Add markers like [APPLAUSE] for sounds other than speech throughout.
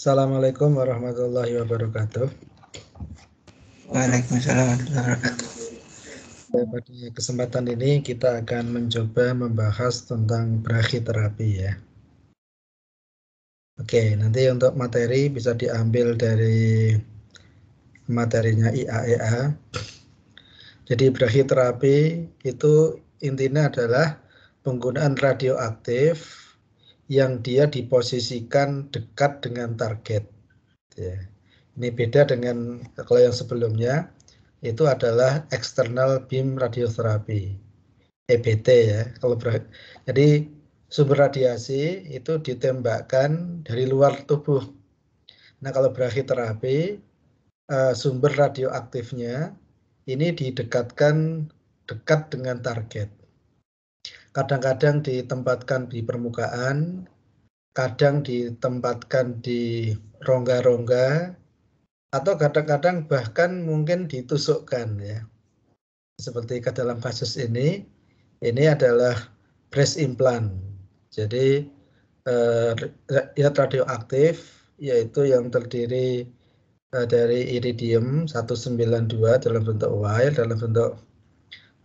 Assalamualaikum warahmatullahi wabarakatuh. Waalaikumsalam warahmatullahi wabarakatuh. Pada kesempatan ini kita akan mencoba membahas tentang brachiterapi ya. Oke, nanti untuk materi bisa diambil dari materinya IAEA. E Jadi brachiterapi itu intinya adalah penggunaan radioaktif yang dia diposisikan dekat dengan target. Ya. Ini beda dengan kalau yang sebelumnya itu adalah external beam radiotherapy EBT ya. Kalau ber, jadi sumber radiasi itu ditembakkan dari luar tubuh. Nah kalau brachiterapi uh, eh, sumber radioaktifnya ini didekatkan dekat dengan target kadang-kadang ditempatkan di permukaan, kadang ditempatkan di rongga-rongga, atau kadang-kadang bahkan mungkin ditusukkan ya. Seperti ke dalam kasus ini, ini adalah breast implant. Jadi eh, ya, radioaktif yaitu yang terdiri eh, dari iridium 192 dalam bentuk wire dalam bentuk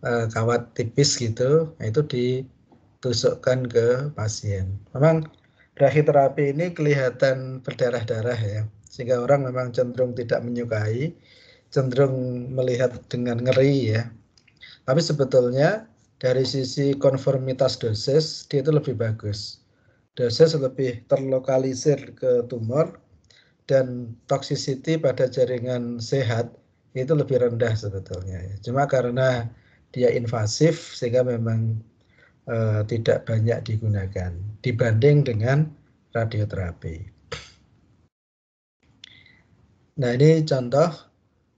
kawat eh, tipis gitu, nah, itu ditusukkan ke pasien. Memang brachiterapi ini kelihatan berdarah-darah ya, sehingga orang memang cenderung tidak menyukai, cenderung melihat dengan ngeri ya. Tapi sebetulnya dari sisi konformitas dosis dia itu lebih bagus. Dosis lebih terlokalisir ke tumor dan toxicity pada jaringan sehat itu lebih rendah sebetulnya. Ya. Cuma karena dia invasif sehingga memang uh, tidak banyak digunakan dibanding dengan radioterapi. Nah ini contoh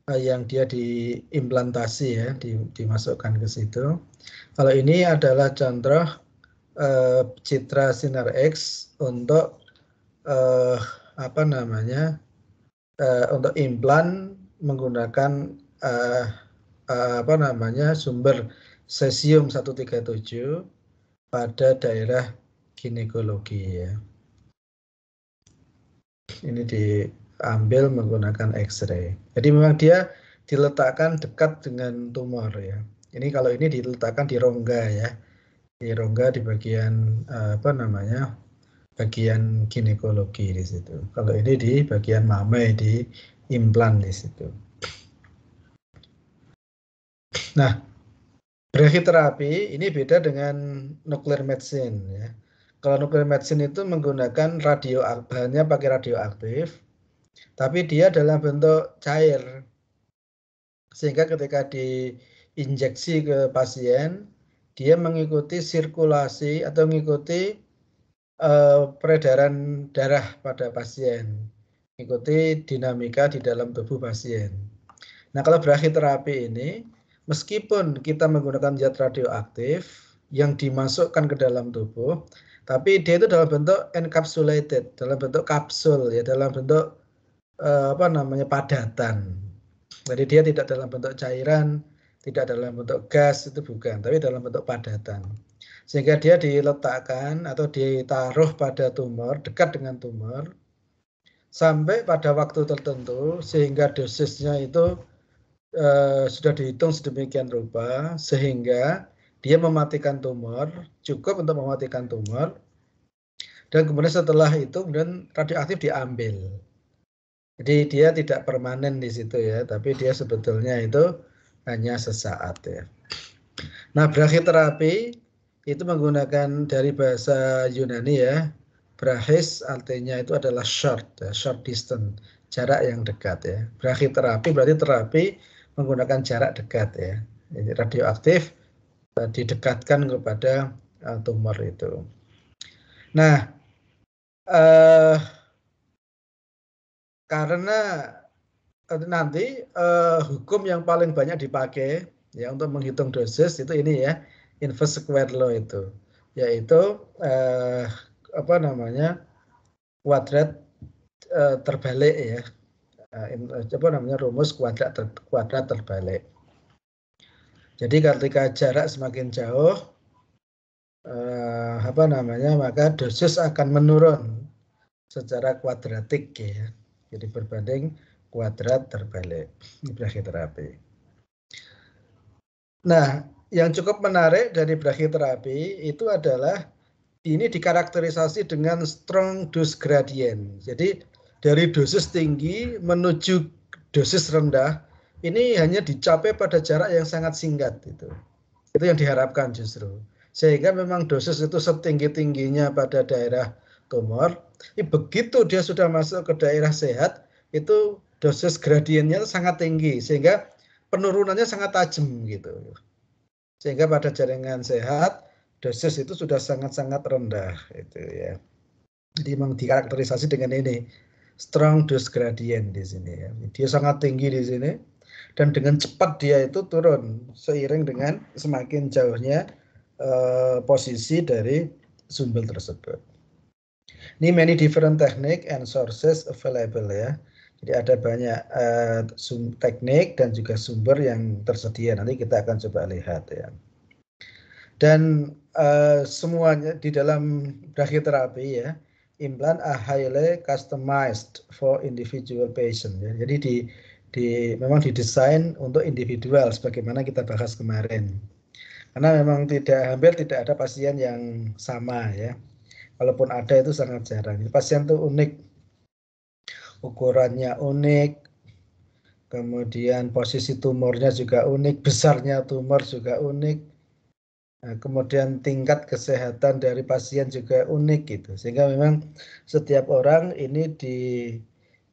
uh, yang dia diimplantasi ya, di, dimasukkan ke situ. Kalau ini adalah contoh uh, citra sinar X untuk uh, apa namanya uh, untuk implan menggunakan uh, Eh, apa namanya sumber cesium 137 pada daerah ginekologi ya. Ini diambil menggunakan X-ray. Jadi memang dia diletakkan dekat dengan tumor ya. Ini kalau ini diletakkan di rongga ya. Di rongga di bagian eh, apa namanya? bagian ginekologi di situ. Kalau ini di bagian mamai di implan di situ. Nah, terapi ini beda dengan nuclear medicine ya. Kalau nuclear medicine itu menggunakan radio bahannya pakai radioaktif, tapi dia dalam bentuk cair. Sehingga ketika diinjeksi ke pasien, dia mengikuti sirkulasi atau mengikuti uh, peredaran darah pada pasien, mengikuti dinamika di dalam tubuh pasien. Nah, kalau brachyterapi ini meskipun kita menggunakan zat radioaktif yang dimasukkan ke dalam tubuh, tapi dia itu dalam bentuk encapsulated, dalam bentuk kapsul ya, dalam bentuk eh, apa namanya padatan. Jadi dia tidak dalam bentuk cairan, tidak dalam bentuk gas itu bukan, tapi dalam bentuk padatan. Sehingga dia diletakkan atau ditaruh pada tumor, dekat dengan tumor, sampai pada waktu tertentu sehingga dosisnya itu uh, sudah dihitung sedemikian rupa sehingga dia mematikan tumor, cukup untuk mematikan tumor. Dan kemudian setelah itu kemudian radioaktif diambil. Jadi dia tidak permanen di situ ya, tapi dia sebetulnya itu hanya sesaat ya. Nah, brachyterapi itu menggunakan dari bahasa Yunani ya. Brahis artinya itu adalah short, ya, short distance, jarak yang dekat ya. Brachyterapi berarti terapi menggunakan jarak dekat ya. Jadi radioaktif eh, didekatkan kepada eh, tumor itu. Nah, eh karena nanti eh, hukum yang paling banyak dipakai ya untuk menghitung dosis itu ini ya inverse square law itu yaitu eh, apa namanya kuadrat eh, terbalik ya Eh, eh, apa namanya rumus kuadrat ter, kuadrat terbalik. Jadi ketika jarak semakin jauh, uh, apa namanya maka dosis akan menurun secara kuadratik ya. Jadi berbanding kuadrat terbalik brachiterapi. Nah, yang cukup menarik dari brachiterapi itu adalah ini dikarakterisasi dengan strong dose gradient. Jadi dari dosis tinggi menuju dosis rendah ini hanya dicapai pada jarak yang sangat singkat itu. Itu yang diharapkan justru. Sehingga memang dosis itu setinggi-tingginya pada daerah tumor. Ini begitu dia sudah masuk ke daerah sehat, itu dosis gradiennya sangat tinggi sehingga penurunannya sangat tajam gitu. Sehingga pada jaringan sehat dosis itu sudah sangat-sangat rendah itu ya. Jadi memang dikarakterisasi dengan ini strong dose gradient di sini ya. Dia sangat tinggi di sini dan dengan cepat dia itu turun seiring dengan semakin jauhnya uh, posisi dari sumber tersebut. Ini many different technique and sources available ya. Jadi ada banyak uh, teknik dan juga sumber yang tersedia. Nanti kita akan coba lihat ya. Dan uh, semuanya di dalam brachytherapy ya, implant are highly customized for individual patient. Ya. Jadi di, di memang didesain untuk individual, sebagaimana kita bahas kemarin. Karena memang tidak hampir tidak ada pasien yang sama ya. Walaupun ada itu sangat jarang. Pasien itu unik, ukurannya unik, kemudian posisi tumornya juga unik, besarnya tumor juga unik, Nah, kemudian tingkat kesehatan dari pasien juga unik gitu, sehingga memang setiap orang ini di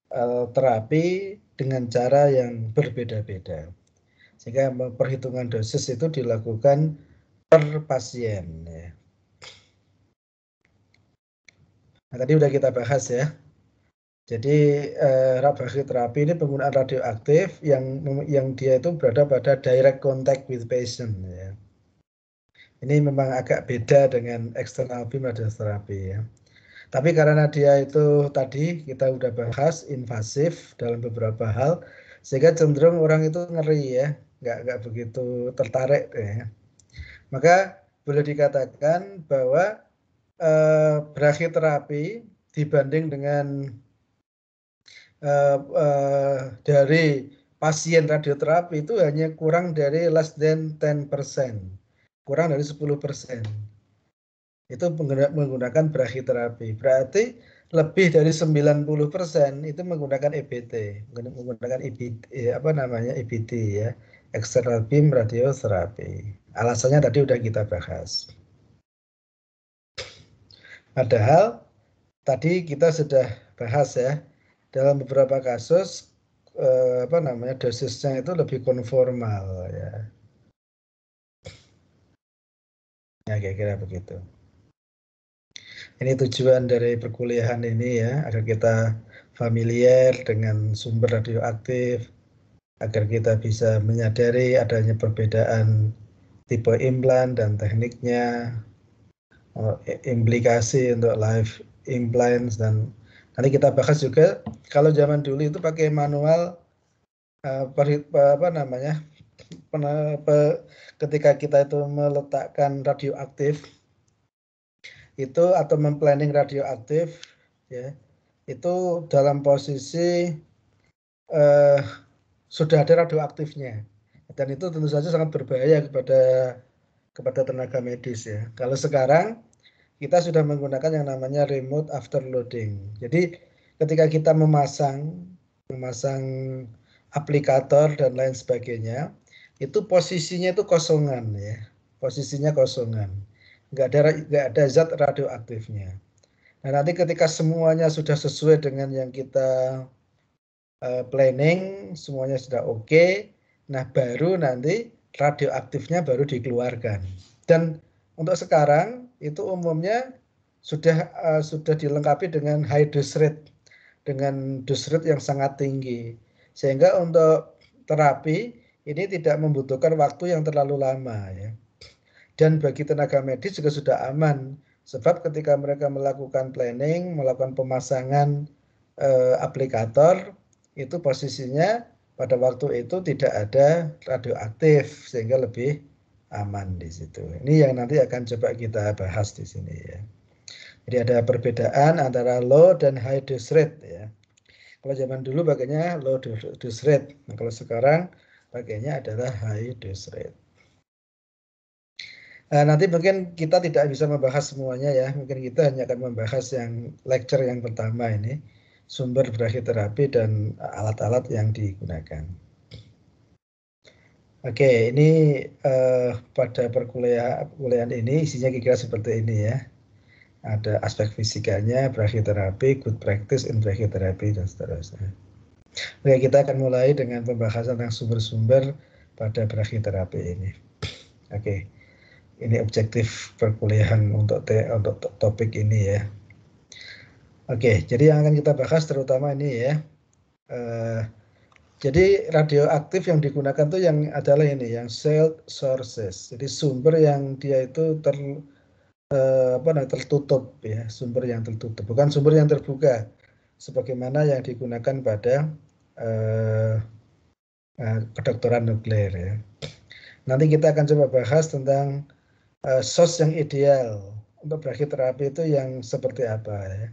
uh, terapi dengan cara yang berbeda-beda. Sehingga perhitungan dosis itu dilakukan per pasien. Ya. Nah, tadi sudah kita bahas ya. Jadi eh, radiasi terapi ini penggunaan radioaktif yang yang dia itu berada pada direct contact with patient ya ini memang agak beda dengan eksternal beam terapi ya. Tapi karena dia itu tadi kita udah bahas invasif dalam beberapa hal, sehingga cenderung orang itu ngeri ya, nggak nggak begitu tertarik ya. Maka boleh dikatakan bahwa eh, terapi dibanding dengan eh, eh, dari pasien radioterapi itu hanya kurang dari less than 10% kurang dari 10%. Itu menggunakan brachiterapi. Berarti lebih dari 90% itu menggunakan EBT, menggunakan EBT e e, apa namanya EBT ya, external beam radiotherapy. Alasannya tadi sudah kita bahas. Padahal tadi kita sudah bahas ya, dalam beberapa kasus e, apa namanya dosisnya itu lebih konformal ya Ya kira-kira begitu. Ini tujuan dari perkuliahan ini ya, agar kita familiar dengan sumber radioaktif, agar kita bisa menyadari adanya perbedaan tipe implan dan tekniknya, eh, implikasi untuk live implants dan nanti kita bahas juga kalau zaman dulu itu pakai manual eh, apa namanya ketika kita itu meletakkan radioaktif itu atau memplanning radioaktif ya itu dalam posisi eh, sudah ada radioaktifnya dan itu tentu saja sangat berbahaya kepada kepada tenaga medis ya. Kalau sekarang kita sudah menggunakan yang namanya remote after loading. Jadi ketika kita memasang memasang aplikator dan lain sebagainya, itu posisinya itu kosongan ya posisinya kosongan nggak ada nggak ada zat radioaktifnya nah nanti ketika semuanya sudah sesuai dengan yang kita uh, planning semuanya sudah oke okay, nah baru nanti radioaktifnya baru dikeluarkan dan untuk sekarang itu umumnya sudah uh, sudah dilengkapi dengan high dose rate dengan dose rate yang sangat tinggi sehingga untuk terapi ini tidak membutuhkan waktu yang terlalu lama ya. Dan bagi tenaga medis juga sudah aman sebab ketika mereka melakukan planning, melakukan pemasangan e, aplikator itu posisinya pada waktu itu tidak ada radioaktif sehingga lebih aman di situ. Ini yang nanti akan coba kita bahas di sini ya. Jadi ada perbedaan antara low dan high dose rate ya. Kalau zaman dulu bagiannya low dose rate. Nah, kalau sekarang sebagainya adalah high dose rate. Nah, nanti mungkin kita tidak bisa membahas semuanya ya, mungkin kita hanya akan membahas yang lecture yang pertama ini, sumber terapi dan alat-alat yang digunakan. Oke, ini eh, pada perkuliahan ini isinya kira-kira seperti ini ya. Ada aspek fisikanya, terapi, good practice in terapi dan seterusnya. Oke, kita akan mulai dengan pembahasan tentang sumber-sumber pada berakhir terapi ini. Oke. Ini objektif perkuliahan untuk te, untuk topik ini ya. Oke, jadi yang akan kita bahas terutama ini ya. Uh, jadi radioaktif yang digunakan tuh yang adalah ini yang sealed sources. Jadi sumber yang dia itu ter eh, apa nah, tertutup ya, sumber yang tertutup, bukan sumber yang terbuka sebagaimana yang digunakan pada uh, kedokteran nuklir ya. Nanti kita akan coba bahas tentang uh, eh, sos yang ideal untuk berakhir terapi itu yang seperti apa ya.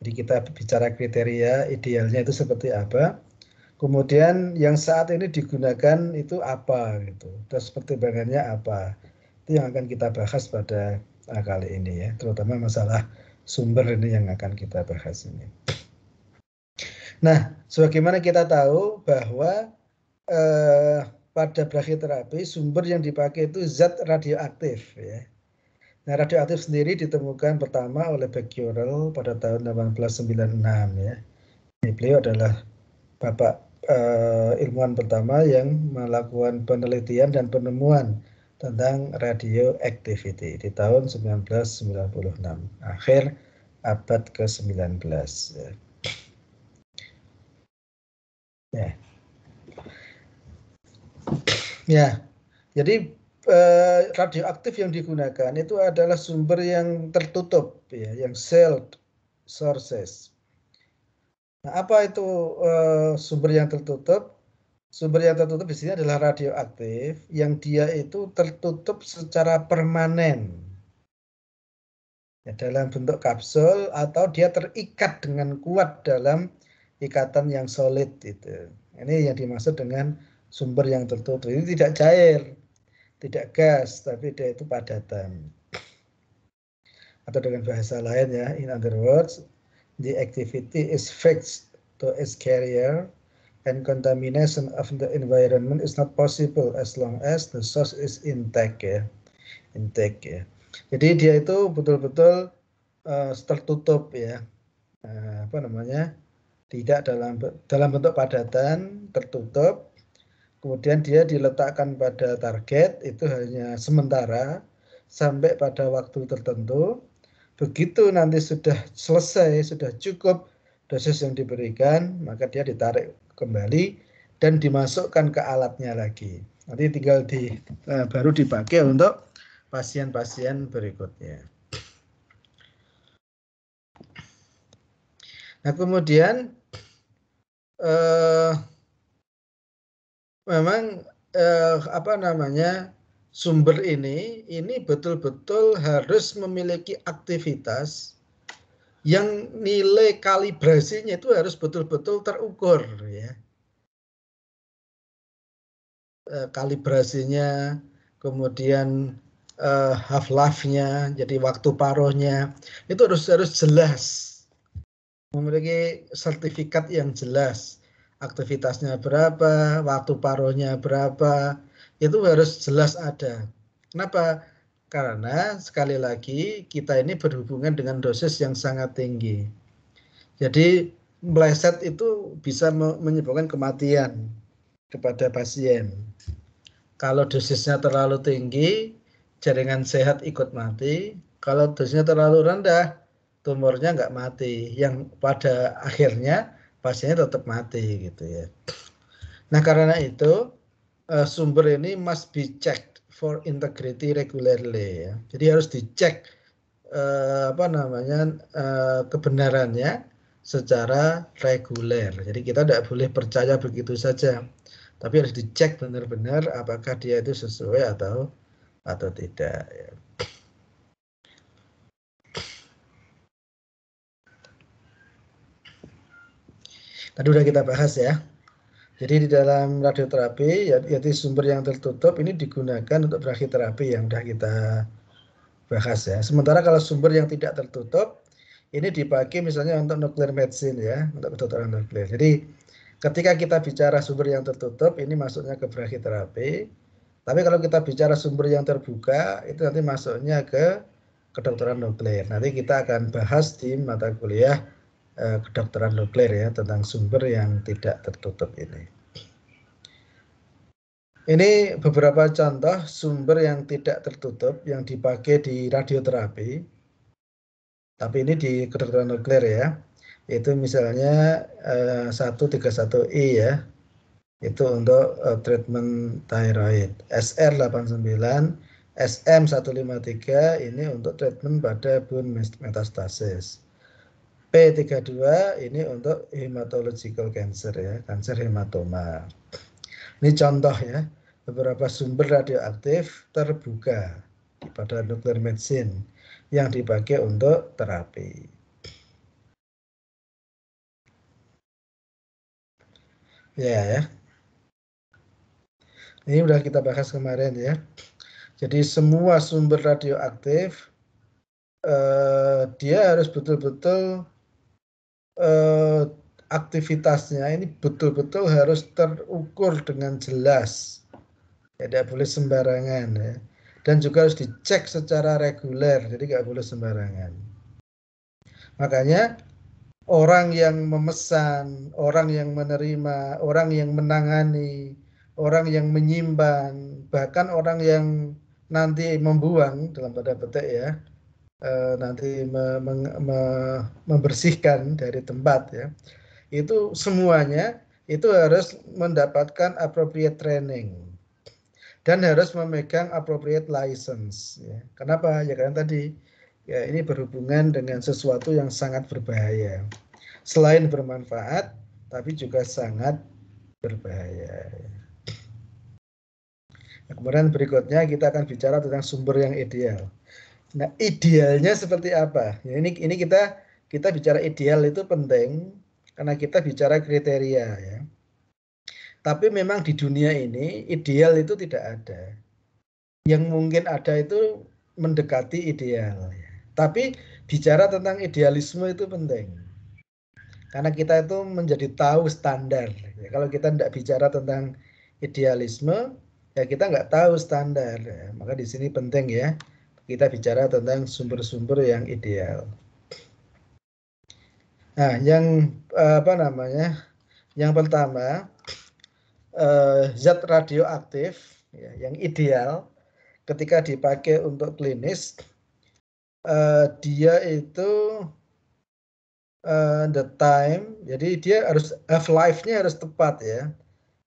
Jadi kita bicara kriteria idealnya itu seperti apa. Kemudian yang saat ini digunakan itu apa gitu. Terus pertimbangannya apa. Itu yang akan kita bahas pada kali ini ya. Terutama masalah sumber ini yang akan kita bahas ini. Nah, sebagaimana kita tahu bahwa eh, pada brachyterapi sumber yang dipakai itu zat radioaktif ya. Nah, radioaktif sendiri ditemukan pertama oleh Becquerel pada tahun 1896 ya. Ini beliau adalah bapak eh, ilmuwan pertama yang melakukan penelitian dan penemuan tentang radioactivity di tahun 1996, akhir abad ke-19. Ya. Ya. ya. Jadi eh, radioaktif yang digunakan itu adalah sumber yang tertutup ya, yang sealed sources. Nah, apa itu eh, sumber yang tertutup? Sumber yang tertutup di sini adalah radioaktif yang dia itu tertutup secara permanen. Ya, dalam bentuk kapsul atau dia terikat dengan kuat dalam ikatan yang solid itu. Ini yang dimaksud dengan sumber yang tertutup. Ini tidak cair, tidak gas, tapi dia itu padatan. Atau dengan bahasa lain ya, in other words, the activity is fixed to its carrier and contamination of the environment is not possible as long as the source is intact ya. Intact ya. Jadi dia itu betul-betul uh, tertutup ya. Uh, apa namanya? tidak dalam dalam bentuk padatan tertutup kemudian dia diletakkan pada target itu hanya sementara sampai pada waktu tertentu begitu nanti sudah selesai sudah cukup dosis yang diberikan maka dia ditarik kembali dan dimasukkan ke alatnya lagi nanti tinggal di eh, baru dipakai untuk pasien-pasien berikutnya nah kemudian uh, memang uh, apa namanya sumber ini ini betul-betul harus memiliki aktivitas yang nilai kalibrasinya itu harus betul-betul terukur ya eh, kalibrasinya kemudian uh, half life-nya jadi waktu paruhnya itu harus harus jelas memiliki sertifikat yang jelas aktivitasnya berapa waktu paruhnya berapa itu harus jelas ada kenapa karena sekali lagi kita ini berhubungan dengan dosis yang sangat tinggi jadi meleset itu bisa menyebabkan kematian kepada pasien kalau dosisnya terlalu tinggi jaringan sehat ikut mati kalau dosisnya terlalu rendah tumornya nggak mati, yang pada akhirnya pasiennya tetap mati gitu ya. Nah karena itu uh, sumber ini must be checked for integrity regularly ya. Jadi harus dicek uh, apa namanya uh, kebenarannya secara reguler. Jadi kita tidak boleh percaya begitu saja, tapi harus dicek benar-benar apakah dia itu sesuai atau atau tidak. Ya. Tadi sudah kita bahas ya. Jadi di dalam radioterapi ya, yaitu sumber yang tertutup ini digunakan untuk terapi yang sudah kita bahas ya. Sementara kalau sumber yang tidak tertutup ini dipakai misalnya untuk nuklir medicine ya, untuk kedokteran nuklir. Jadi ketika kita bicara sumber yang tertutup ini masuknya ke terapi. Tapi kalau kita bicara sumber yang terbuka itu nanti masuknya ke kedokteran nuklir. Nanti kita akan bahas di mata kuliah Eh, kedokteran nuklir ya tentang sumber yang tidak tertutup ini. Ini beberapa contoh sumber yang tidak tertutup yang dipakai di radioterapi. Tapi ini di kedokteran nuklir ya. Itu misalnya uh, eh, 131I ya. Itu untuk uh, treatment thyroid. SR89, SM153 ini untuk treatment pada bone metastasis. P32 ini untuk hematological cancer ya, kanker hematoma. Ini contoh ya, beberapa sumber radioaktif terbuka pada nuklir medicine yang dipakai untuk terapi. Ya ya. Ini sudah kita bahas kemarin ya. Jadi semua sumber radioaktif eh, dia harus betul-betul eh, aktivitasnya ini betul-betul harus terukur dengan jelas. tidak boleh sembarangan ya. Dan juga harus dicek secara reguler, jadi nggak boleh sembarangan. Makanya orang yang memesan, orang yang menerima, orang yang menangani, orang yang menyimpan, bahkan orang yang nanti membuang dalam tanda petik ya, Eh, nanti me me me membersihkan dari tempat ya itu semuanya itu harus mendapatkan appropriate training dan harus memegang appropriate license ya. kenapa ya karena tadi ya ini berhubungan dengan sesuatu yang sangat berbahaya selain bermanfaat tapi juga sangat berbahaya ya. nah, kemudian berikutnya kita akan bicara tentang sumber yang ideal Nah, idealnya seperti apa? Ya, ini ini kita kita bicara ideal itu penting karena kita bicara kriteria ya. Tapi memang di dunia ini ideal itu tidak ada. Yang mungkin ada itu mendekati ideal. Ya. Tapi bicara tentang idealisme itu penting. Karena kita itu menjadi tahu standar. Ya, kalau kita tidak bicara tentang idealisme, ya kita nggak tahu standar. Ya. Maka di sini penting ya kita bicara tentang sumber-sumber yang ideal. Nah, yang eh, apa namanya? Yang pertama, eh, zat radioaktif ya, yang ideal ketika dipakai untuk klinis, eh, dia itu the time, jadi dia harus half life-nya harus tepat ya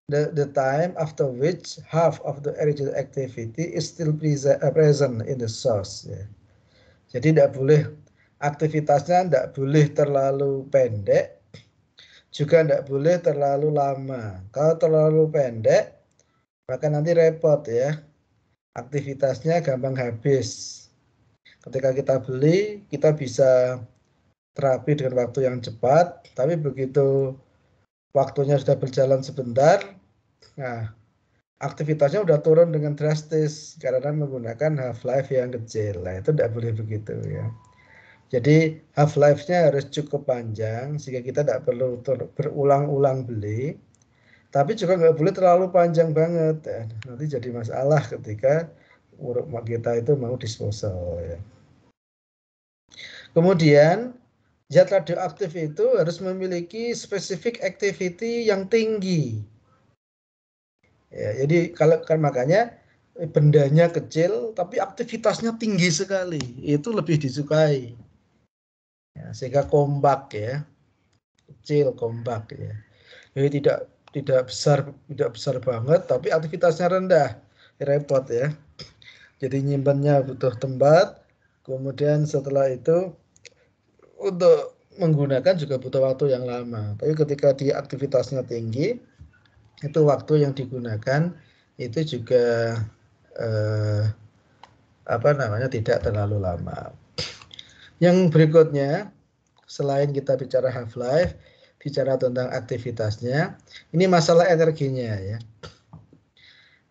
the, the time after which half of the original activity is still present, uh, eh, present in the source. Ya. Jadi tidak boleh aktivitasnya tidak boleh terlalu pendek, juga tidak boleh terlalu lama. Kalau terlalu pendek, maka nanti repot ya. Aktivitasnya gampang habis. Ketika kita beli, kita bisa terapi dengan waktu yang cepat, tapi begitu waktunya sudah berjalan sebentar, nah aktivitasnya sudah turun dengan drastis karena menggunakan half life yang kecil. Nah, itu tidak boleh begitu ya. Jadi half life-nya harus cukup panjang sehingga kita tidak perlu berulang-ulang beli. Tapi juga nggak boleh terlalu panjang banget. Ya. Nanti jadi masalah ketika urut kita itu mau disposal. Ya. Kemudian zat radioaktif itu harus memiliki spesifik activity yang tinggi. Ya, jadi kalau kan makanya bendanya kecil tapi aktivitasnya tinggi sekali, itu lebih disukai. Ya, sehingga kompak ya. Kecil kompak ya. Jadi tidak tidak besar tidak besar banget tapi aktivitasnya rendah. Repot ya. Jadi nyimpannya butuh tempat. Kemudian setelah itu untuk menggunakan juga butuh waktu yang lama. Tapi ketika di aktivitasnya tinggi, itu waktu yang digunakan itu juga eh, apa namanya tidak terlalu lama. Yang berikutnya, selain kita bicara half life, bicara tentang aktivitasnya, ini masalah energinya ya.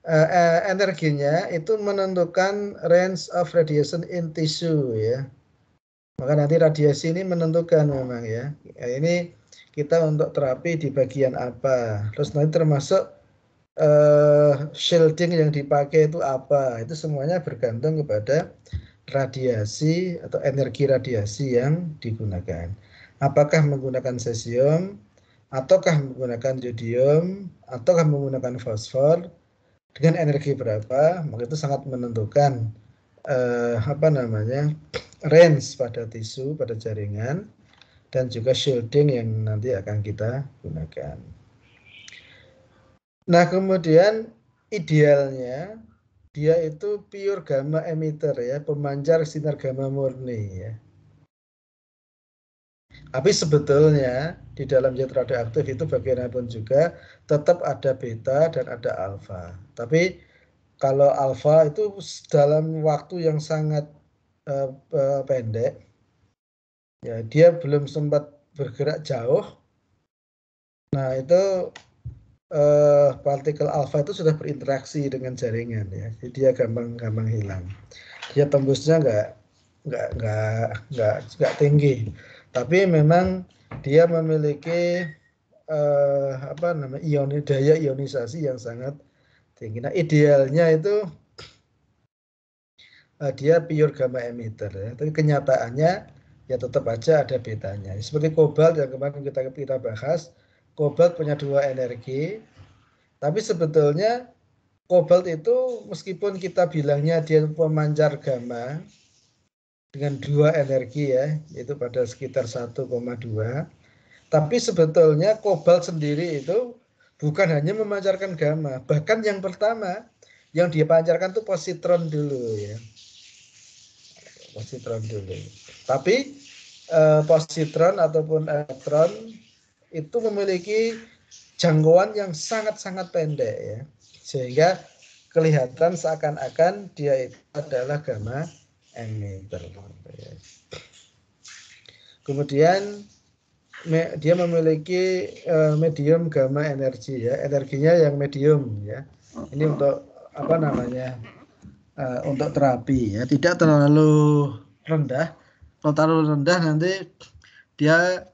Eh, eh, energinya itu menentukan range of radiation in tissue ya maka nanti radiasi ini menentukan memang ya. ya ini kita untuk terapi di bagian apa. Terus nanti termasuk uh, shielding yang dipakai itu apa. Itu semuanya bergantung kepada radiasi atau energi radiasi yang digunakan. Apakah menggunakan cesium, ataukah menggunakan jodium, ataukah menggunakan fosfor, dengan energi berapa, maka itu sangat menentukan eh, apa namanya range pada tisu pada jaringan dan juga shielding yang nanti akan kita gunakan. Nah kemudian idealnya dia itu pure gamma emitter ya pemancar sinar gamma murni ya. Tapi sebetulnya di dalam zat radioaktif itu bagaimanapun juga tetap ada beta dan ada alfa. Tapi kalau alfa itu dalam waktu yang sangat uh, uh, pendek ya dia belum sempat bergerak jauh nah itu uh, partikel alfa itu sudah berinteraksi dengan jaringan ya jadi dia gampang-gampang hilang dia tembusnya nggak nggak nggak nggak nggak tinggi tapi memang dia memiliki uh, apa namanya ioni daya ionisasi yang sangat tinggi. Nah idealnya itu uh, dia pure gamma emitter, ya. tapi kenyataannya ya tetap aja ada betanya. Seperti kobalt yang kemarin kita kita bahas, kobalt punya dua energi, tapi sebetulnya kobalt itu meskipun kita bilangnya dia pemancar gamma dengan dua energi ya, itu pada sekitar 1,2. Tapi sebetulnya kobalt sendiri itu bukan hanya memancarkan gamma, bahkan yang pertama yang dia pancarkan tuh positron dulu ya. Positron dulu. Tapi eh, positron ataupun elektron itu memiliki jangkauan yang sangat-sangat pendek ya. Sehingga kelihatan seakan-akan dia itu adalah gamma emitter. Kemudian me, dia memiliki uh, medium gamma energi ya energinya yang medium ya ini untuk apa namanya uh, untuk terapi ya tidak terlalu rendah kalau terlalu rendah nanti dia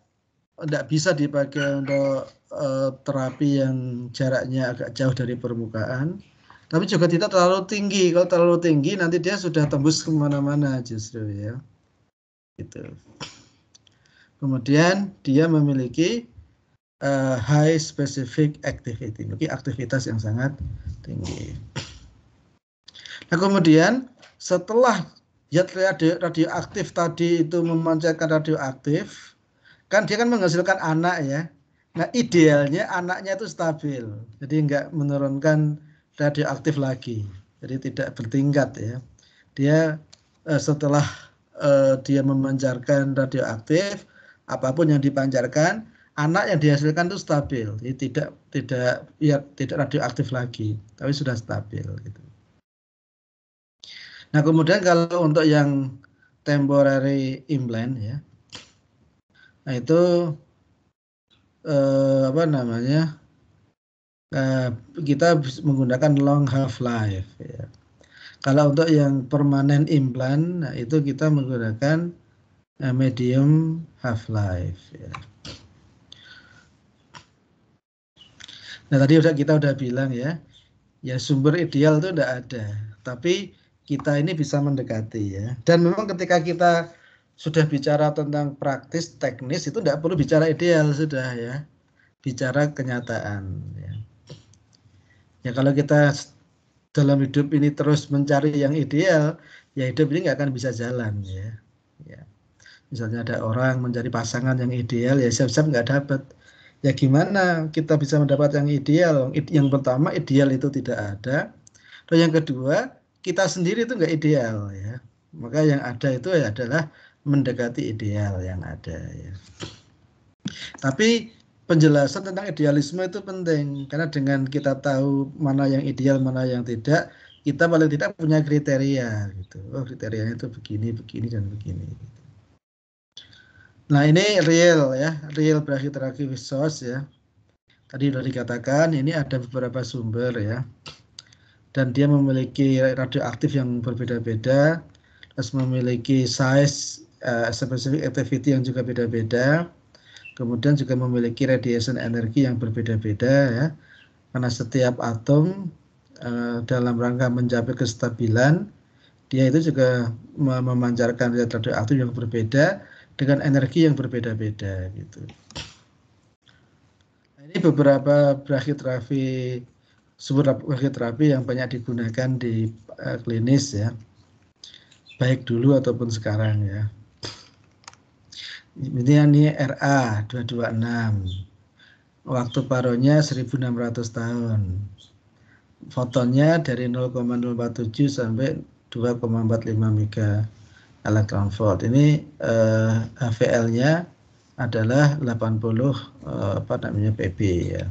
tidak bisa dipakai untuk uh, terapi yang jaraknya agak jauh dari permukaan tapi juga tidak terlalu tinggi kalau terlalu tinggi nanti dia sudah tembus kemana-mana justru ya gitu Kemudian dia memiliki uh, high specific activity, memiliki aktivitas yang sangat tinggi. Nah kemudian setelah zat radio, radioaktif tadi itu memancarkan radioaktif, kan dia kan menghasilkan anak ya. Nah idealnya anaknya itu stabil, jadi nggak menurunkan radioaktif lagi, jadi tidak bertingkat ya. Dia uh, setelah uh, dia memancarkan radioaktif, apapun yang dipancarkan anak yang dihasilkan itu stabil jadi tidak tidak ya tidak radioaktif lagi tapi sudah stabil gitu nah kemudian kalau untuk yang temporary implant ya nah itu eh, apa namanya eh, kita menggunakan long half life ya kalau untuk yang permanen implant nah itu kita menggunakan medium half life ya. Nah tadi udah kita udah bilang ya, ya sumber ideal itu tidak ada, tapi kita ini bisa mendekati ya. Dan memang ketika kita sudah bicara tentang praktis teknis itu tidak perlu bicara ideal sudah ya, bicara kenyataan. Ya, ya kalau kita dalam hidup ini terus mencari yang ideal, ya hidup ini nggak akan bisa jalan ya. ya. Misalnya ada orang mencari pasangan yang ideal, ya siap-siap nggak dapat. Ya gimana kita bisa mendapat yang ideal? Yang pertama ideal itu tidak ada. Dan yang kedua kita sendiri itu nggak ideal ya. Maka yang ada itu ya adalah mendekati ideal yang ada ya. Tapi penjelasan tentang idealisme itu penting karena dengan kita tahu mana yang ideal mana yang tidak kita paling tidak punya kriteria gitu oh kriterianya itu begini begini dan begini gitu. Nah ini real ya, real berakhir terakhir resource ya. Tadi sudah dikatakan ini ada beberapa sumber ya. Dan dia memiliki radioaktif yang berbeda-beda, terus memiliki size uh, specific activity yang juga beda-beda. Kemudian juga memiliki radiation energi yang berbeda-beda ya. Karena setiap atom uh, dalam rangka mencapai kestabilan, dia itu juga memancarkan radioaktif yang berbeda dengan energi yang berbeda-beda gitu. Nah, ini beberapa brachioterapi sumber brachioterapi yang banyak digunakan di uh, klinis ya. Baik dulu ataupun sekarang ya. Ini ini RA 226. Waktu paronya 1600 tahun. fotonya dari 0,047 sampai 2,45 mega alat transport. Ini uh, eh, VL-nya adalah 80 eh, apa namanya PB ya.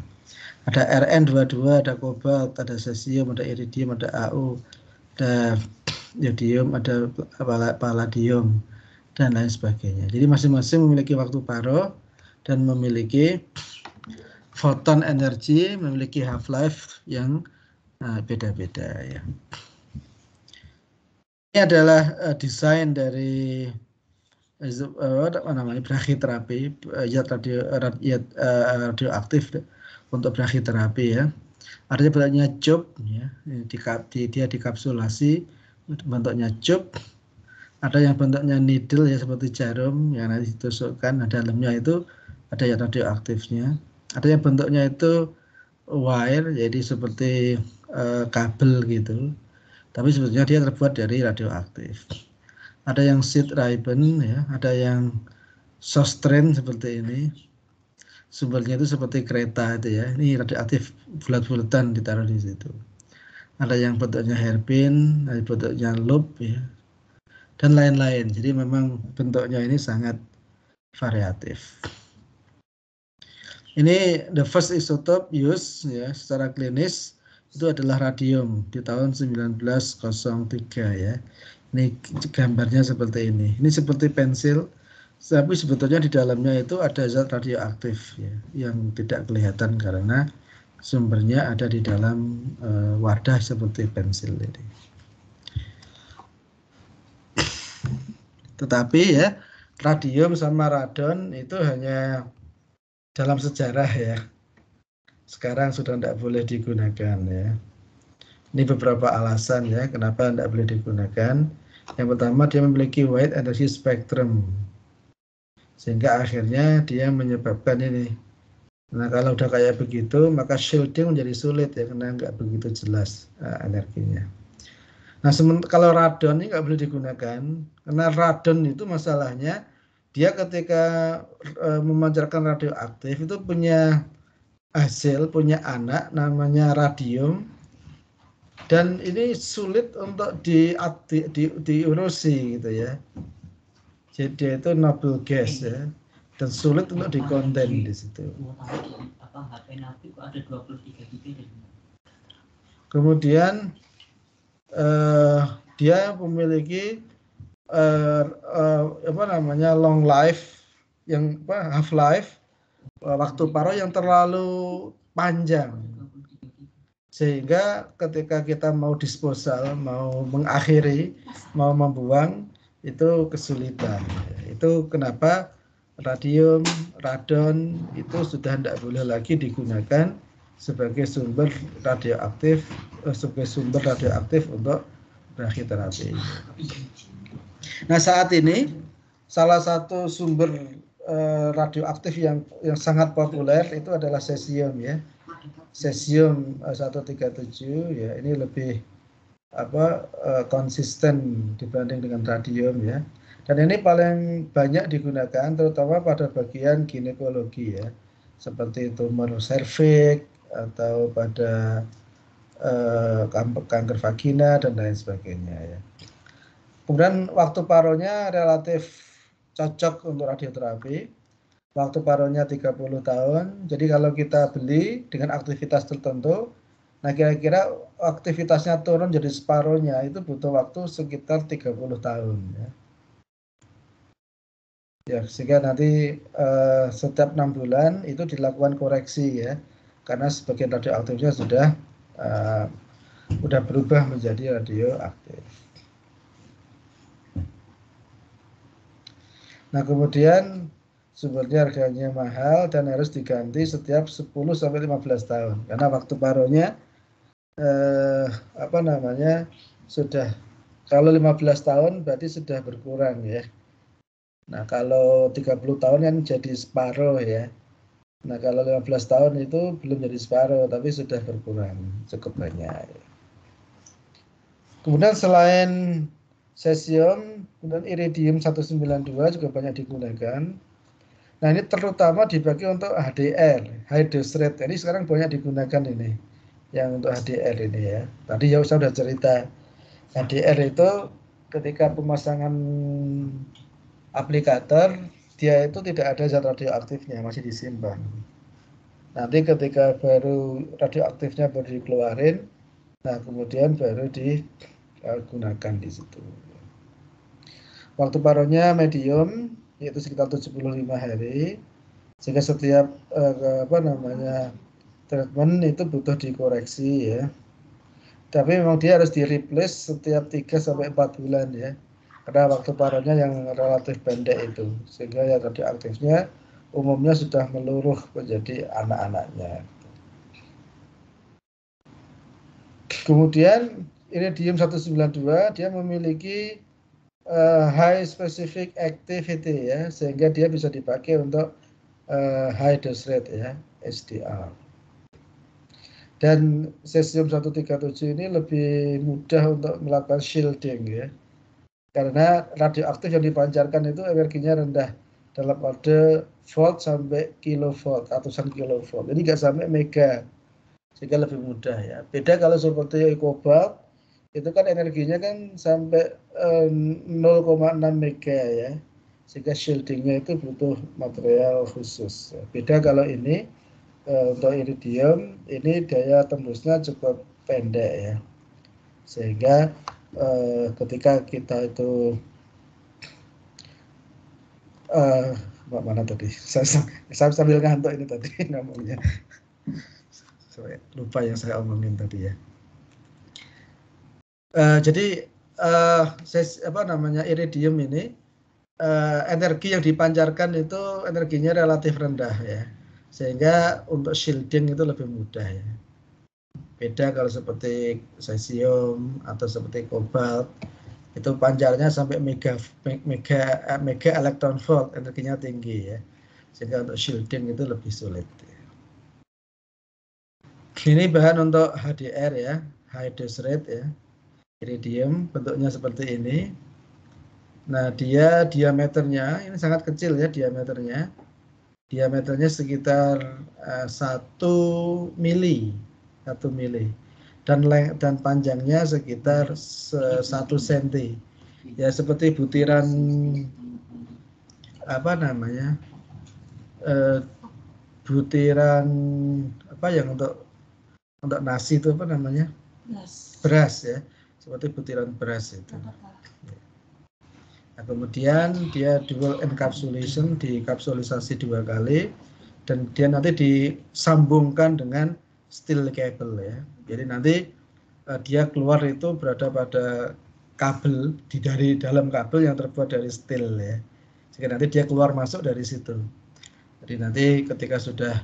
Ada RN22, ada kobalt, ada cesium, ada iridium, ada AU, ada yodium, ada palladium dan lain sebagainya. Jadi masing-masing memiliki waktu paruh dan memiliki foton energi, memiliki half life yang eh, beda-beda uh, ya ini adalah uh, desain dari uh, apa namanya brachiterapi zat ya radio radiat ya, uh, radioaktif untuk brachiterapi ya. Artinya bentuknya cup ya, di, di, dia dikapsulasi bentuknya cup. Ada yang bentuknya needle ya seperti jarum yang nanti ditusukkan, nah dalamnya itu ada yang radioaktifnya. Ada yang bentuknya itu wire jadi seperti uh, kabel gitu tapi sebetulnya dia terbuat dari radioaktif. Ada yang seed ribbon, ya, ada yang sostrain seperti ini. Sumbernya itu seperti kereta itu ya. Ini radioaktif bulat-bulatan ditaruh di situ. Ada yang bentuknya hairpin, ada bentuknya loop ya. Dan lain-lain. Jadi memang bentuknya ini sangat variatif. Ini the first isotope use ya secara klinis itu adalah radium di tahun 1903 ya. Ini gambarnya seperti ini. Ini seperti pensil, tapi sebetulnya di dalamnya itu ada zat radioaktif ya, yang tidak kelihatan karena sumbernya ada di dalam e, wadah seperti pensil ini. Tetapi ya radium sama radon itu hanya dalam sejarah ya sekarang sudah tidak boleh digunakan ya. Ini beberapa alasan ya kenapa tidak boleh digunakan. Yang pertama dia memiliki wide energy spectrum sehingga akhirnya dia menyebabkan ini. Nah kalau udah kayak begitu maka shielding menjadi sulit ya karena nggak begitu jelas uh, energinya. Nah kalau radon ini nggak boleh digunakan karena radon itu masalahnya dia ketika uh, memancarkan radioaktif itu punya hasil punya anak namanya radium dan ini sulit untuk di, di, di, diurusi gitu ya jadi itu noble gas ya dan sulit untuk dikonten di situ kemudian eh, dia memiliki eh, eh, apa namanya long life yang apa half life Eh, waktu paruh yang terlalu panjang sehingga ketika kita mau disposal, mau mengakhiri, mau membuang itu kesulitan. Itu kenapa radium, radon itu sudah tidak boleh lagi digunakan sebagai sumber radioaktif, eh, sebagai sumber radioaktif untuk terapi. Nah saat ini salah satu sumber Eh, radioaktif yang yang sangat populer itu adalah cesium ya. Cesium 137 eh, ya ini lebih apa eh, konsisten dibanding dengan radium ya. Dan ini paling banyak digunakan terutama pada bagian ginekologi ya. Seperti tumor cervix atau pada uh, kanker vagina dan lain sebagainya ya. Kemudian waktu paronya relatif cocok untuk radioterapi. Waktu paruhnya 30 tahun. Jadi kalau kita beli dengan aktivitas tertentu, nah kira-kira aktivitasnya turun jadi separuhnya itu butuh waktu sekitar 30 tahun ya. Ya, sehingga nanti uh, setiap enam bulan itu dilakukan koreksi ya, karena sebagian radioaktifnya sudah uh, sudah berubah menjadi radioaktif. Nah kemudian sumbernya harganya mahal dan harus diganti setiap 10 sampai 15 tahun karena waktu paruhnya eh, apa namanya sudah kalau 15 tahun berarti sudah berkurang ya. Nah, kalau 30 tahun kan jadi separuh ya. Nah, kalau 15 tahun itu belum jadi separuh tapi sudah berkurang cukup banyak. Ya. Kemudian selain Cesium, kemudian iridium 192 juga banyak digunakan. Nah ini terutama dibagi untuk HDL, hydroxide. Jadi sekarang banyak digunakan ini, yang untuk HDL ini ya. Tadi ya sudah cerita, HDL itu ketika pemasangan aplikator, dia itu tidak ada zat radioaktifnya, masih disimpan. Nanti ketika baru radioaktifnya baru dikeluarin, nah kemudian baru digunakan di situ. Waktu paruhnya medium yaitu sekitar 75 hari. Sehingga setiap eh, apa namanya treatment itu butuh dikoreksi ya. Tapi memang dia harus di replace setiap 3 sampai 4 bulan ya. Karena waktu paruhnya yang relatif pendek itu. Sehingga ya tadi aktifnya umumnya sudah meluruh menjadi anak-anaknya. Kemudian ini iridium 192 dia memiliki uh, high specific activity ya sehingga dia bisa dipakai untuk uh, high dose rate ya HDR. Dan cesium 137 ini lebih mudah untuk melakukan shielding ya. Karena radioaktif yang dipancarkan itu energinya rendah dalam orde volt sampai kilovolt, ratusan kilovolt. Jadi nggak sampai mega, sehingga lebih mudah ya. Beda kalau seperti kobalt, itu kan energinya kan sampai eh, 0,6 mega ya sehingga shieldingnya itu butuh material khusus beda kalau ini uh, untuk iridium ini daya tembusnya cukup pendek ya sehingga uh, ketika kita itu eh, mana tadi [LAUGHS] saya, saya sambil ngantuk ini tadi [LAUGHS] ngomongnya lupa yang saya omongin tadi ya Uh, jadi uh, ses, apa namanya iridium ini uh, energi yang dipancarkan itu energinya relatif rendah ya, sehingga untuk shielding itu lebih mudah ya. Beda kalau seperti cesium atau seperti kobalt itu pancarnya sampai mega mega mega electron volt energinya tinggi ya, sehingga untuk shielding itu lebih sulit. Ya. Ini bahan untuk HDR ya, high dose rate ya. Iridium bentuknya seperti ini. Nah, dia diameternya ini sangat kecil ya diameternya. Diameternya sekitar uh, mili, satu mili. Dan leng dan panjangnya sekitar se senti Ya seperti butiran apa namanya? Uh, butiran apa yang untuk untuk nasi itu apa namanya? Beras ya seperti butiran beras itu. Nah, kemudian dia dual encapsulation, dikapsulisasi dua kali, dan dia nanti disambungkan dengan steel cable ya. Jadi nanti uh, dia keluar itu berada pada kabel di dari dalam kabel yang terbuat dari steel ya. Jadi nanti dia keluar masuk dari situ. Jadi nanti ketika sudah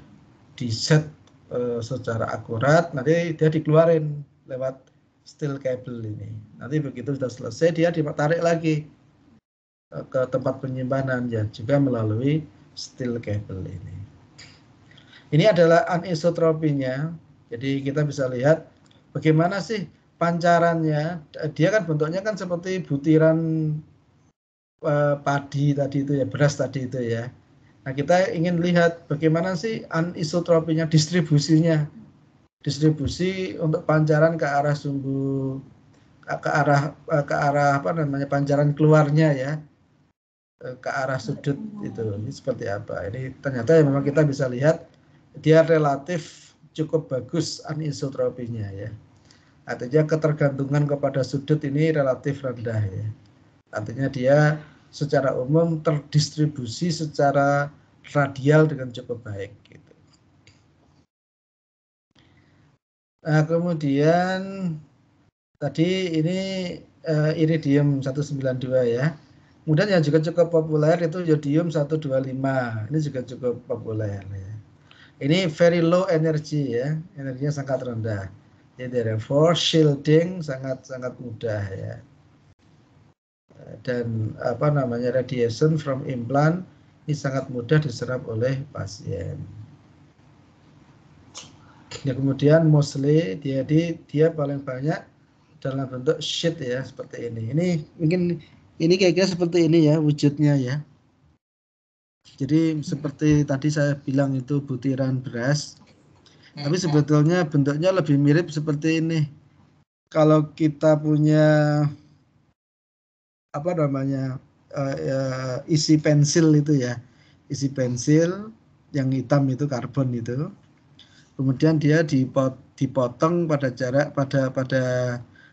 di set uh, eh, secara akurat, nanti dia dikeluarin lewat steel cable ini. Nanti begitu sudah selesai dia ditarik lagi ke tempat penyimpanan ya juga melalui steel cable ini. Ini adalah anisotropinya. Jadi kita bisa lihat bagaimana sih pancarannya. Dia kan bentuknya kan seperti butiran eh, padi tadi itu ya, beras tadi itu ya. Nah, kita ingin lihat bagaimana sih anisotropinya, distribusinya distribusi untuk pancaran ke arah sumbu ke arah ke arah apa namanya pancaran keluarnya ya ke arah sudut itu ini seperti apa ini ternyata ya memang kita bisa lihat dia relatif cukup bagus anisotropinya ya artinya ketergantungan kepada sudut ini relatif rendah ya artinya dia secara umum terdistribusi secara radial dengan cukup baik gitu Nah, kemudian tadi ini uh, iridium 192 ya. Kemudian yang juga cukup populer itu yodium 125. Ini juga cukup populer ya. Ini very low energy ya, energinya sangat rendah. Jadi therefore shielding sangat sangat mudah ya. Dan apa namanya radiation from implant ini sangat mudah diserap oleh pasien. Ya kemudian dia di dia paling banyak dalam bentuk sheet ya seperti ini. Ini mungkin ini kira-kira seperti ini ya wujudnya ya. Jadi seperti tadi saya bilang itu butiran beras. Tapi iya. sebetulnya bentuknya lebih mirip seperti ini. Kalau kita punya apa namanya uh, uh, isi pensil itu ya, isi pensil yang hitam itu karbon itu kemudian dia dipotong pada jarak pada pada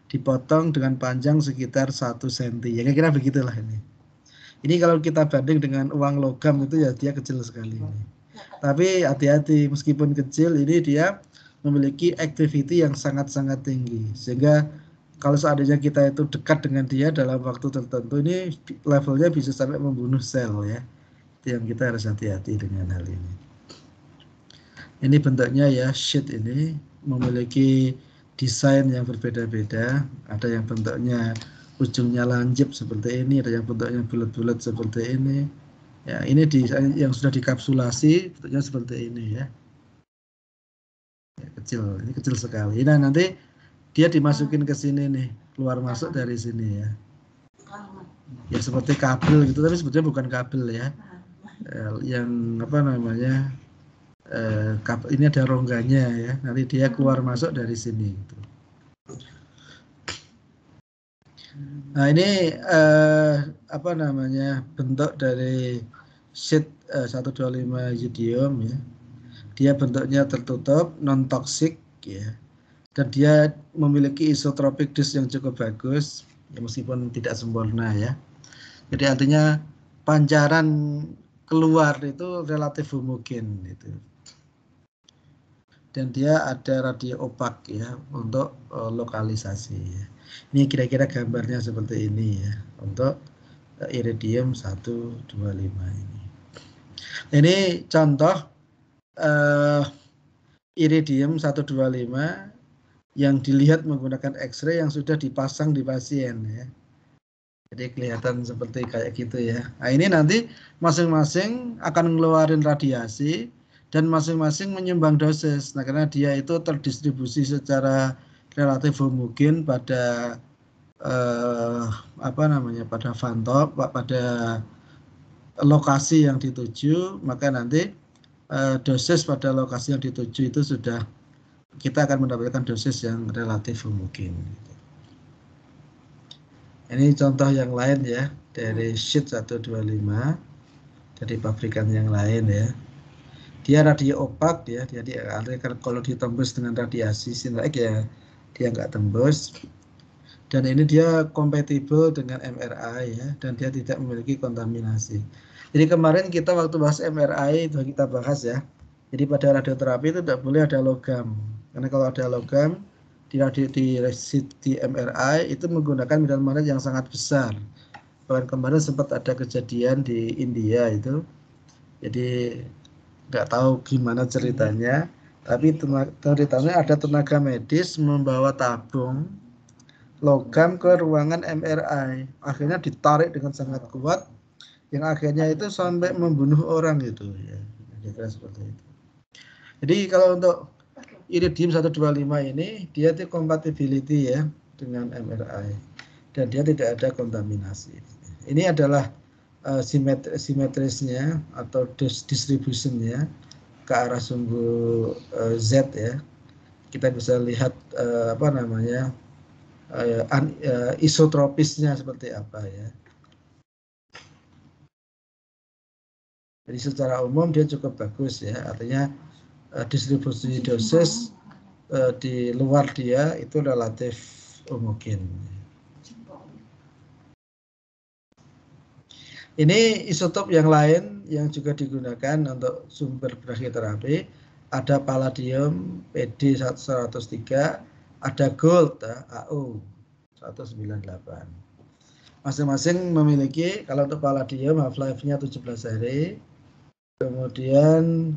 dipotong dengan panjang sekitar 1 cm. Ya kira-kira begitulah ini. Ini kalau kita banding dengan uang logam itu ya dia kecil sekali ini. Tapi hati-hati meskipun kecil ini dia memiliki activity yang sangat-sangat tinggi. Sehingga kalau seandainya kita itu dekat dengan dia dalam waktu tertentu ini levelnya bisa sampai membunuh sel ya. Itu yang kita harus hati-hati dengan hal ini. Ini bentuknya ya sheet ini memiliki desain yang berbeda-beda. Ada yang bentuknya ujungnya lancip seperti ini, ada yang bentuknya bulat-bulat seperti ini. Ya, ini desain yang sudah dikapsulasi bentuknya seperti ini ya. ya. kecil, ini kecil sekali. Nah, nanti dia dimasukin ke sini nih, keluar masuk dari sini ya. Ya seperti kabel gitu, tapi sebetulnya bukan kabel ya. Nah. Eh, yang apa namanya? Eh, kap, ini ada rongganya ya nanti dia keluar masuk dari sini gitu. Nah ini eh, apa namanya bentuk dari sheet eh, 125 yudium ya. Dia bentuknya tertutup, non toksik ya. Dan dia memiliki isotropik disk yang cukup bagus ya meskipun tidak sempurna ya. Jadi artinya pancaran keluar itu relatif mungkin itu dan dia ada radio opak ya untuk uh, lokalisasi. Ya. Ini kira-kira gambarnya seperti ini ya untuk uh, iridium 125 ini. Ini contoh uh, iridium 125 yang dilihat menggunakan X-ray yang sudah dipasang di pasien ya. Jadi kelihatan seperti kayak gitu ya. Nah, ini nanti masing-masing akan ngeluarin radiasi dan masing-masing menyumbang dosis. Nah, karena dia itu terdistribusi secara relatif homogen pada eh, apa namanya pada fantop pada lokasi yang dituju, maka nanti eh, dosis pada lokasi yang dituju itu sudah kita akan mendapatkan dosis yang relatif homogen. Ini contoh yang lain ya dari sheet 125 dari pabrikan yang lain ya dia radio opak ya jadi kan kalau ditembus dengan radiasi sinar X ya dia nggak tembus dan ini dia kompatibel dengan MRI ya dan dia tidak memiliki kontaminasi. Jadi kemarin kita waktu bahas MRI itu kita bahas ya. Jadi pada radioterapi itu tidak boleh ada logam karena kalau ada logam di radio di, di MRI itu menggunakan medan magnet yang sangat besar. Bahkan kemarin sempat ada kejadian di India itu. Jadi nggak tahu gimana ceritanya tapi ceritanya ada tenaga medis membawa tabung logam ke ruangan MRI akhirnya ditarik dengan sangat kuat yang akhirnya itu sampai membunuh orang gitu ya kira seperti itu jadi kalau untuk iridium 125 ini dia itu compatibility ya dengan MRI dan dia tidak ada kontaminasi ini adalah Eh, simetri, simetrisnya atau distribusinya ke arah sumbu uh, z ya kita bisa lihat uh, apa namanya uh, an, uh, isotropisnya seperti apa ya jadi secara umum dia cukup bagus ya artinya uh, distribusi dosis uh, di luar dia itu relatif homogen. Ini isotop yang lain yang juga digunakan untuk sumber terapi ada palladium PD103, ada gold AU ya, 198 masing-masing memiliki kalau untuk palladium half life-nya 17 hari kemudian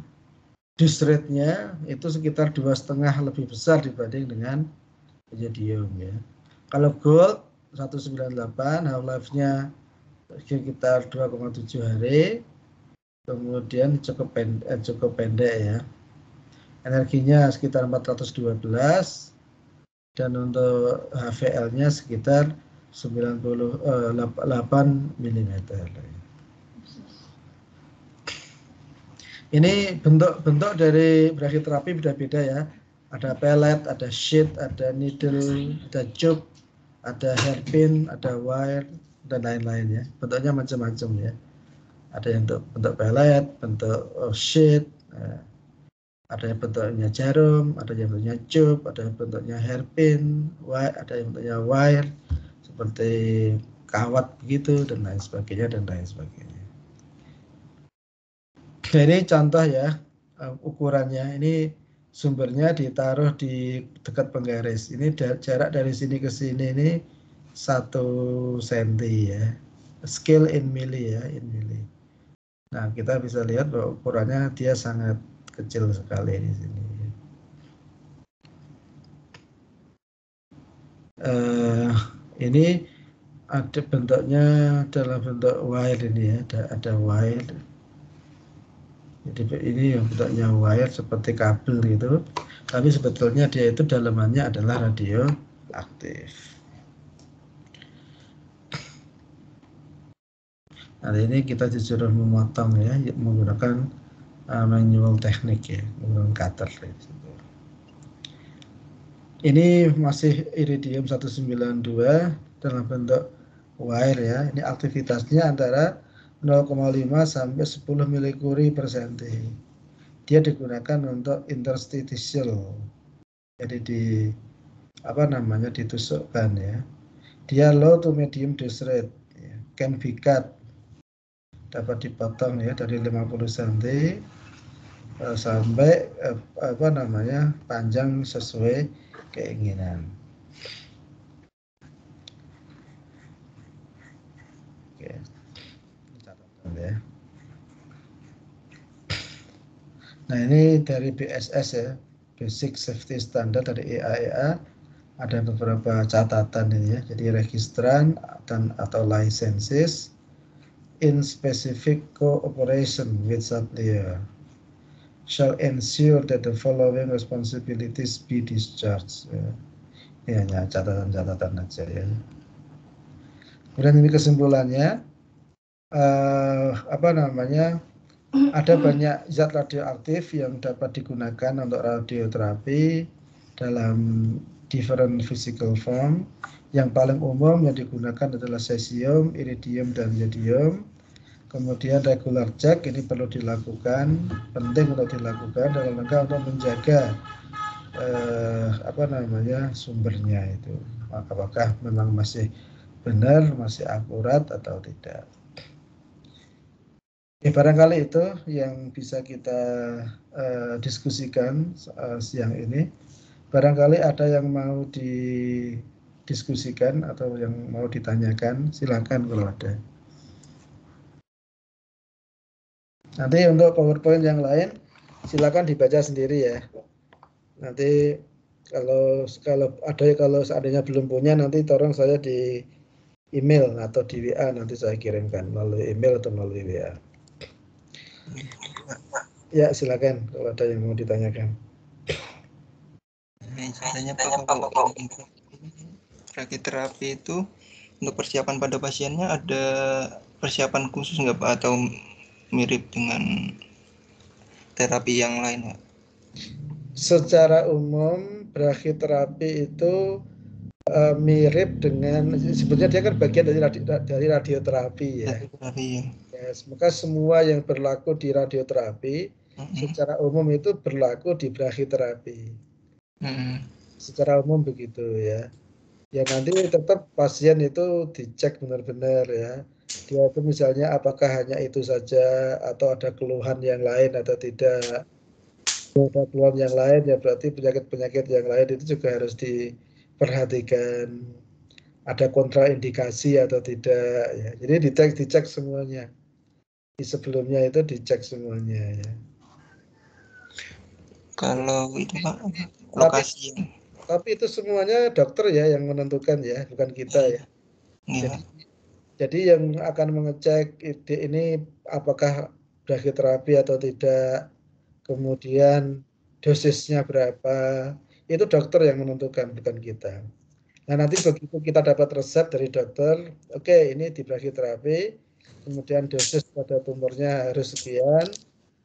dose nya itu sekitar dua setengah lebih besar dibanding dengan palladium ya kalau gold 198 half life-nya sekitar 2,7 hari kemudian cukup pendek, eh, cukup pendek ya energinya sekitar 412 dan untuk HVL-nya sekitar 98 eh, mm. Ini bentuk-bentuk dari brachiterapi beda-beda ya. Ada pellet, ada sheet, ada needle, ada tube, ada hairpin, ada wire, dan lain-lain ya. Bentuknya macam-macam ya. Ada yang untuk bentuk pelet, bentuk oh, sheet, eh, ada yang bentuknya jarum, ada yang bentuknya cup, ada yang bentuknya hairpin, wire, ada yang bentuknya wire seperti kawat begitu dan lain sebagainya dan lain sebagainya. Jadi contoh ya eh, ukurannya ini sumbernya ditaruh di dekat penggaris. Ini jarak dari sini ke sini ini satu senti ya scale in mili ya in mili nah kita bisa lihat bahwa ukurannya dia sangat kecil sekali di sini uh, ini ada bentuknya dalam bentuk wire ini ya ada, ada wire. jadi ini yang bentuknya wire seperti kabel gitu tapi sebetulnya dia itu dalamannya adalah radio aktif nah ini kita jujur memotong ya menggunakan uh, manual teknik ya, menggunakan cutter. gitu. Ini masih iridium 192 dalam bentuk wire ya. Ini aktivitasnya antara 0,5 sampai 10 milikuri per senti. Dia digunakan untuk interstitial. Jadi di apa namanya ditusukkan ya. Dia low to medium dose rate, ya. can be cut dapat dipotong ya dari 50 cm eh, sampai eh, apa namanya panjang sesuai keinginan. Ya. Nah, ini dari BSS ya, Basic Safety Standard dari IAEA e ada beberapa catatan ini ya. Jadi registran dan atau licenses in specific cooperation with supplier shall ensure that the following responsibilities be discharged. Ya. Ini hanya catatan-catatan aja ya. Kemudian ini kesimpulannya, uh, apa namanya, ada banyak zat radioaktif yang dapat digunakan untuk radioterapi dalam different physical form. Yang paling umum yang digunakan adalah cesium, iridium, dan yodium Kemudian regular check ini perlu dilakukan, penting untuk dilakukan dalam rangka untuk menjaga eh, apa namanya sumbernya itu. Apakah memang masih benar, masih akurat atau tidak. Ya, barangkali itu yang bisa kita eh, diskusikan eh, siang ini. Barangkali ada yang mau didiskusikan atau yang mau ditanyakan, silakan kalau ada. Nanti untuk PowerPoint yang lain silakan dibaca sendiri ya. Nanti kalau kalau ada kalau seandainya belum punya nanti tolong saya di email atau di WA nanti saya kirimkan melalui email atau melalui WA. Ya silakan kalau ada yang mau ditanyakan. Tanya Pak terapi itu untuk persiapan pada pasiennya ada persiapan khusus nggak Pak atau mirip dengan terapi yang lain, Pak? Secara umum brachiterapi itu uh, mirip dengan sebetulnya dia kan bagian dari radi, dari radioterapi ya. Radioterapi ya. Yes, maka semua yang berlaku di radioterapi mm-hmm. secara umum itu berlaku di brachiterapi. Mm-hmm. Secara umum begitu ya. Ya nanti tetap pasien itu dicek benar-benar ya dia ya, itu misalnya apakah hanya itu saja atau ada keluhan yang lain atau tidak ada keluhan yang lain ya berarti penyakit-penyakit yang lain itu juga harus diperhatikan ada kontraindikasi atau tidak ya jadi dicek dicek semuanya di sebelumnya itu dicek semuanya ya kalau itu pak lokasi tapi, tapi itu semuanya dokter ya yang menentukan ya bukan kita ya, ya. Jadi, iya jadi yang akan mengecek ide ini apakah terapi atau tidak, kemudian dosisnya berapa, itu dokter yang menentukan bukan kita. Nah nanti begitu kita dapat resep dari dokter, oke okay, ini di terapi, kemudian dosis pada tumornya harus sekian,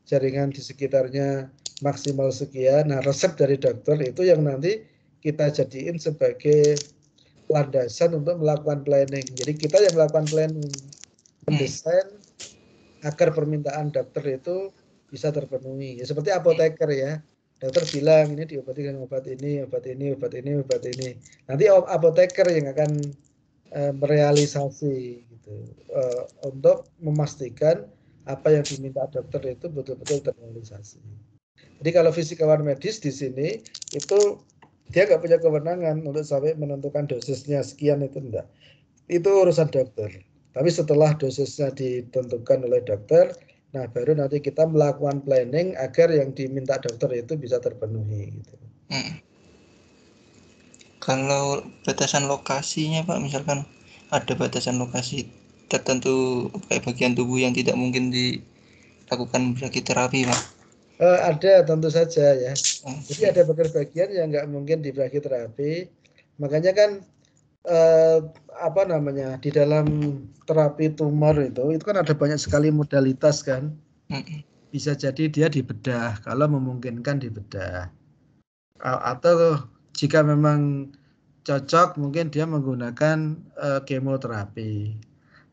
jaringan di sekitarnya maksimal sekian. Nah resep dari dokter itu yang nanti kita jadiin sebagai landasan untuk melakukan planning. Jadi kita yang melakukan planning, mendesain agar permintaan dokter itu bisa terpenuhi. Ya, seperti apoteker ya, dokter bilang ini diobati dengan obat ini, obat ini, obat ini, obat ini. Nanti apoteker yang akan eh, merealisasi gitu uh, untuk memastikan apa yang diminta dokter itu betul-betul terrealisasi. Jadi kalau fisikawan medis di sini itu dia nggak punya kewenangan untuk sampai menentukan dosisnya sekian itu enggak itu urusan dokter tapi setelah dosisnya ditentukan oleh dokter nah baru nanti kita melakukan planning agar yang diminta dokter itu bisa terpenuhi gitu hmm. kalau batasan lokasinya pak misalkan ada batasan lokasi tertentu kayak bagian tubuh yang tidak mungkin dilakukan braki terapi pak Uh, ada tentu saja ya. Hmm. Jadi ada bagian-bagian yang nggak mungkin dibagi terapi. Makanya kan uh, apa namanya di dalam terapi tumor itu itu kan ada banyak sekali modalitas kan. Hmm. Bisa jadi dia dibedah kalau memungkinkan dibedah. Atau jika memang cocok mungkin dia menggunakan uh, kemoterapi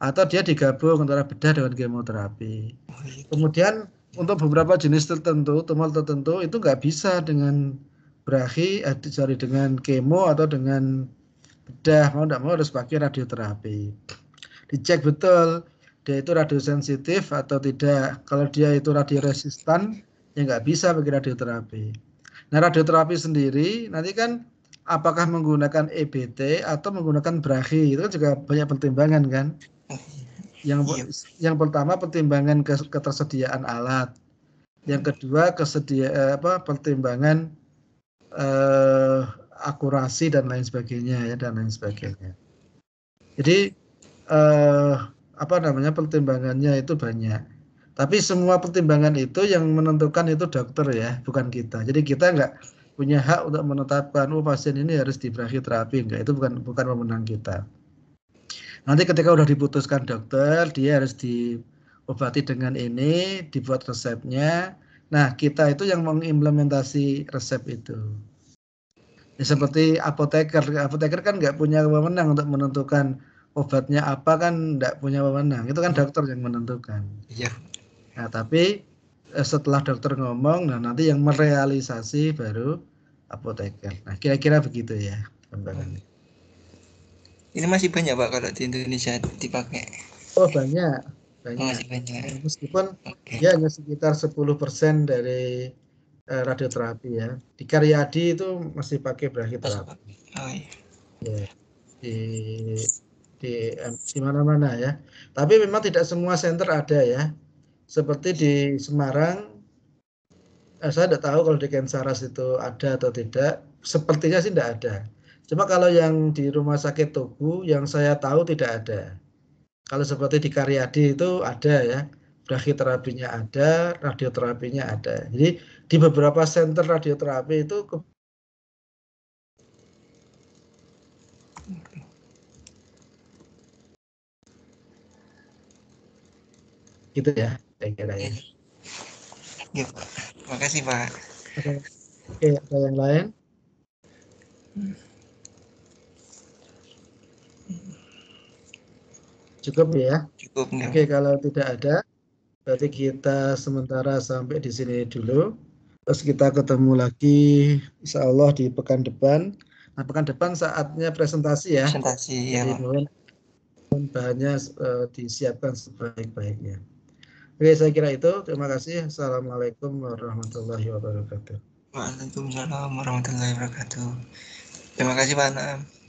atau dia digabung antara bedah dengan kemoterapi. Oh, gitu. Kemudian untuk beberapa jenis tertentu, tumor tertentu itu nggak bisa dengan berahi, dicari eh, dengan kemo atau dengan bedah mau tidak mau harus pakai radioterapi. Dicek betul dia itu radiosensitif atau tidak. Kalau dia itu radioresistan ya nggak bisa pakai radioterapi. Nah radioterapi sendiri nanti kan apakah menggunakan EBT atau menggunakan berahi itu kan juga banyak pertimbangan kan. Iya. Yang iya. yang pertama pertimbangan ketersediaan alat. Yang hmm. kedua kesedia eh, apa pertimbangan eh, akurasi dan lain sebagainya ya dan lain sebagainya. Jadi eh, apa namanya pertimbangannya itu banyak. Tapi semua pertimbangan itu yang menentukan itu dokter ya, bukan kita. Jadi kita nggak punya hak untuk menetapkan oh pasien ini harus diberi terapi enggak itu bukan bukan pemenang kita. Nanti ketika sudah diputuskan dokter, dia harus diobati dengan ini, dibuat resepnya. Nah, kita itu yang mengimplementasi resep itu. Ya, seperti apoteker, apoteker kan nggak punya wewenang untuk menentukan obatnya apa kan nggak punya wewenang. Itu kan dokter yang menentukan. Iya. Nah, tapi eh, setelah dokter ngomong, nah nanti yang merealisasi baru apoteker. Nah, kira-kira begitu ya gambarannya. Ini masih banyak Pak kalau di Indonesia dipakai. Oh banyak. Banyak. Oh, masih banyak. Meskipun okay. ya hanya sekitar 10% dari uh, radioterapi ya. Di Karyadi itu masih pakai brachyterapi. Oh iya. yeah. Di di di mana-mana ya. Tapi memang tidak semua center ada ya. Seperti di Semarang eh, saya tidak tahu kalau di Kensaras itu ada atau tidak. Sepertinya sih tidak ada. Cuma kalau yang di rumah sakit Tugu yang saya tahu tidak ada. Kalau seperti di Karyadi itu ada ya, brachiterapinya ada, radioterapinya ada. Jadi di beberapa center radioterapi itu ke gitu ya saya kira ya. Iya, Terima kasih Pak. Oke, ada yang lain? Hmm. Cukup ya? Cukup. Oke, Oke, kalau tidak ada, berarti kita sementara sampai di sini dulu. Terus kita ketemu lagi, insya Allah di pekan depan. Nah, pekan depan saatnya presentasi ya. Presentasi, ya. Jadi, mohon bahannya uh, eh, disiapkan sebaik-baiknya. Oke, saya kira itu. Terima kasih. Assalamualaikum warahmatullahi wabarakatuh. Waalaikumsalam warahmatullahi wabarakatuh. Terima kasih Pak Anam.